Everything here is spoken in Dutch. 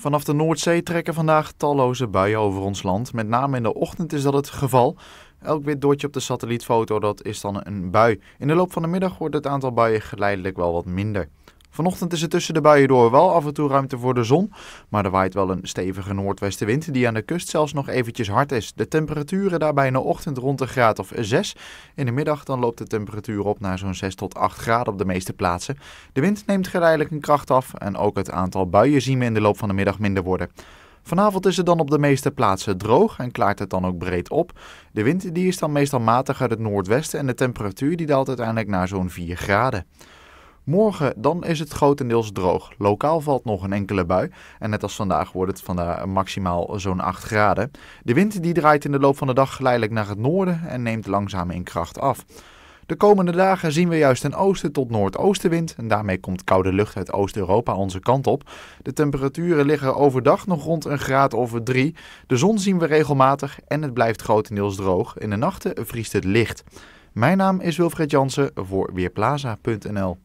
Vanaf de Noordzee trekken vandaag talloze buien over ons land. Met name in de ochtend is dat het geval. Elk wit dotje op de satellietfoto dat is dan een bui. In de loop van de middag wordt het aantal buien geleidelijk wel wat minder. Vanochtend is er tussen de buien door wel af en toe ruimte voor de zon, maar er waait wel een stevige noordwestenwind die aan de kust zelfs nog eventjes hard is. De temperaturen daarbij in de ochtend rond een graad of 6. In de middag dan loopt de temperatuur op naar zo'n 6 tot 8 graden op de meeste plaatsen. De wind neemt geleidelijk een kracht af en ook het aantal buien zien we in de loop van de middag minder worden. Vanavond is het dan op de meeste plaatsen droog en klaart het dan ook breed op. De wind die is dan meestal matig uit het noordwesten en de temperatuur die daalt uiteindelijk naar zo'n 4 graden. Morgen dan is het grotendeels droog. Lokaal valt nog een enkele bui. En net als vandaag wordt het vandaag maximaal zo'n 8 graden. De wind die draait in de loop van de dag geleidelijk naar het noorden en neemt langzaam in kracht af. De komende dagen zien we juist een oosten tot noordoostenwind en daarmee komt koude lucht uit Oost-Europa onze kant op. De temperaturen liggen overdag nog rond een graad of drie. De zon zien we regelmatig en het blijft grotendeels droog. In de nachten vriest het licht. Mijn naam is Wilfred Jansen voor Weerplaza.nl.